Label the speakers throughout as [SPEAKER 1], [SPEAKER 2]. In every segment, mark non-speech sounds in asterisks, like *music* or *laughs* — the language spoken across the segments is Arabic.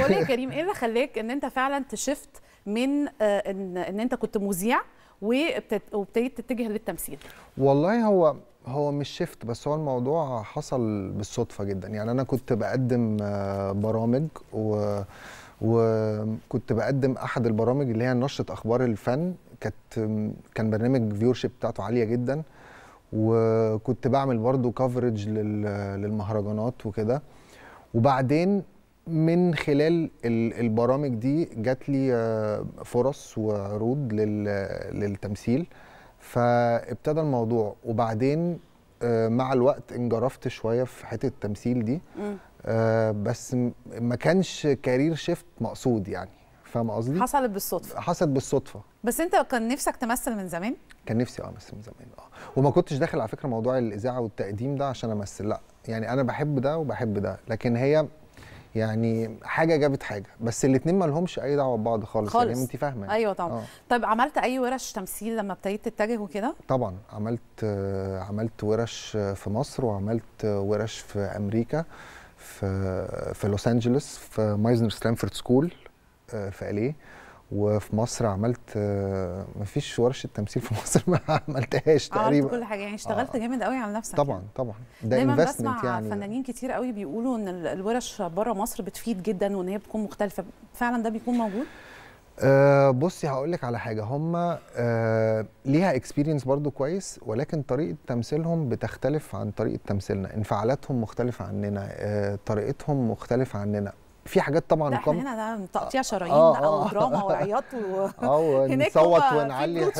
[SPEAKER 1] بقول يا كريم ايه اللي خلاك ان انت فعلا تشفت من آه، ان ان انت كنت مذيع وابتديت تتجه للتمثيل
[SPEAKER 2] والله هو هو مش شفت بس هو الموضوع حصل بالصدفه جدا يعني انا كنت بقدم آه، برامج و وكنت بقدم احد البرامج اللي هي نشره اخبار الفن كانت كان برنامج شيب بتاعته عاليه جدا وكنت بعمل برضو كفرج للمهرجانات وكده وبعدين من خلال البرامج دي جات لي آه، فرص وعروض للتمثيل فابتدى الموضوع وبعدين آه، مع الوقت انجرفت شويه في حته التمثيل دي آه، بس ما كانش كارير شيفت مقصود يعني فاهم قصدي حصلت بالصدفه حصلت بالصدفه
[SPEAKER 1] بس انت كان نفسك تمثل من زمان
[SPEAKER 2] كان نفسي اه امثل من زمان اه وما كنتش داخل على فكره موضوع الاذاعه والتقديم ده عشان امثل لا يعني انا بحب ده وبحب ده لكن هي يعني حاجه جابت حاجه بس الاثنين ما لهمش اي دعوه ببعض خالص, يعني خالص. يعني انت فاهمه يعني. ايوه طبعا أوه.
[SPEAKER 1] طيب عملت اي ورش تمثيل لما ابتديت تتجه وكده
[SPEAKER 2] طبعا عملت عملت ورش في مصر وعملت ورش في امريكا في في لوس انجلوس في مايزنر ستانفورد سكول آه، في اليه وفي مصر عملت آه، ما فيش ورشه تمثيل في *laughs* مصر ما عملتهاش تقريبا كل
[SPEAKER 1] حاجه يعني اشتغلت آه. جامد قوي على نفسك طبعا
[SPEAKER 2] طبعا ده انفستمنت يعني فنانين
[SPEAKER 1] كتير قوي بيقولوا ان الورش بره مصر بتفيد جدا وان هي بتكون مختلفه فعلا ده بيكون موجود
[SPEAKER 2] أه بصي هقول لك على حاجه هم أه ليها اكسبيرينس برضو كويس ولكن طريقه تمثيلهم بتختلف عن طريقه تمثيلنا انفعالاتهم مختلفه عننا أه طريقتهم مختلفه عننا في حاجات طبعا لا احنا
[SPEAKER 1] هنا تقطيع آه، شرايين آه او آه. دراما *laughs* وعياط و... اه *laughs* ونصوت ونعلي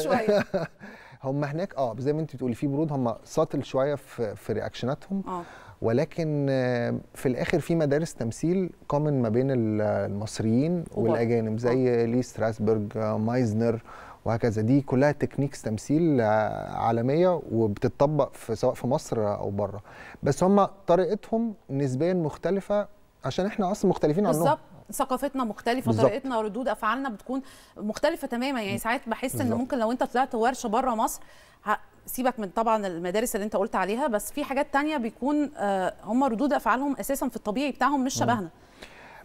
[SPEAKER 2] *laughs* هم هناك اه زي ما انت بتقولي في برود هم ساتل شويه في في رياكشناتهم آه. ولكن آه، في الاخر في مدارس تمثيل كومن ما بين المصريين والاجانب زي لي ستراسبرج مايزنر وهكذا دي كلها تكنيكس تمثيل عالميه وبتطبق في سواء في مصر او بره بس هم طريقتهم نسبيا مختلفه عشان احنا اصلا مختلفين عنهم بالظبط
[SPEAKER 1] ثقافتنا مختلفه بالزبط. طريقتنا ردود افعالنا بتكون مختلفه تماما يعني ساعات بحس بالزبط. ان ممكن لو انت طلعت ورشه بره مصر سيبك من طبعا المدارس اللي انت قلت عليها بس في حاجات تانية بيكون آه، هم ردود افعالهم اساسا في الطبيعي بتاعهم مش شبهنا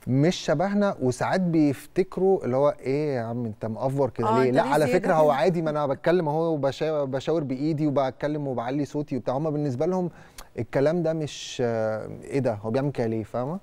[SPEAKER 2] مش شبهنا وساعات بيفتكروا اللي هو ايه يا عم انت مأفور كده آه ليه لا على فكره هو عادي ما انا بتكلم اهو وبشاور بايدي وبتكلم وبعلي صوتي وبتاع هما بالنسبه لهم الكلام ده مش آه، ايه ده هو بيعمل كده ليه فاهمه